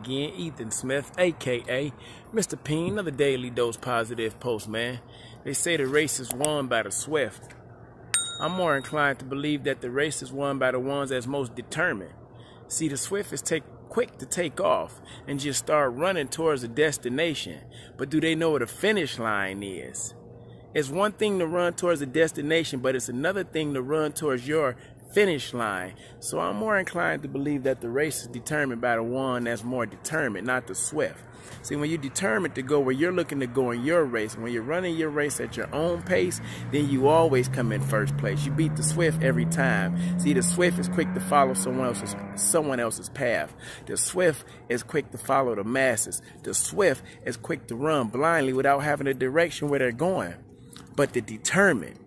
again, Ethan Smith, aka Mr. P, another Daily Dose Positive post, man. They say the race is won by the swift. I'm more inclined to believe that the race is won by the ones that's most determined. See, the swift is take, quick to take off and just start running towards a destination, but do they know where the finish line is? It's one thing to run towards a destination, but it's another thing to run towards your finish line. So I'm more inclined to believe that the race is determined by the one that's more determined, not the swift. See, when you're determined to go where you're looking to go in your race, when you're running your race at your own pace, then you always come in first place. You beat the swift every time. See, the swift is quick to follow someone else's someone else's path. The swift is quick to follow the masses. The swift is quick to run blindly without having a direction where they're going. But the determined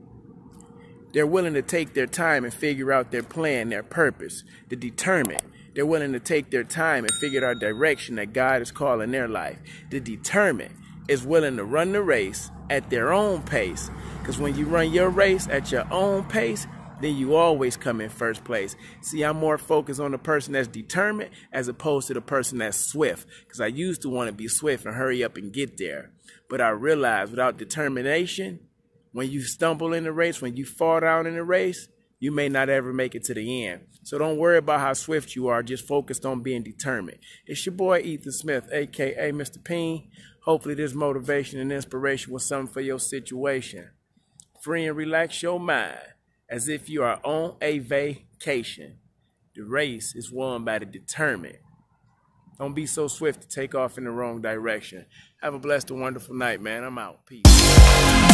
they're willing to take their time and figure out their plan, their purpose. to determine. They're willing to take their time and figure out direction that God is calling their life. The determine. is willing to run the race at their own pace. Because when you run your race at your own pace, then you always come in first place. See, I'm more focused on the person that's determined as opposed to the person that's swift. Because I used to want to be swift and hurry up and get there. But I realized without determination, when you stumble in the race, when you fall down in the race, you may not ever make it to the end. So don't worry about how swift you are. Just focused on being determined. It's your boy Ethan Smith, aka Mr. Peen. Hopefully, this motivation and inspiration was something for your situation. Free and relax your mind as if you are on a vacation. The race is won by the determined. Don't be so swift to take off in the wrong direction. Have a blessed and wonderful night, man. I'm out. Peace.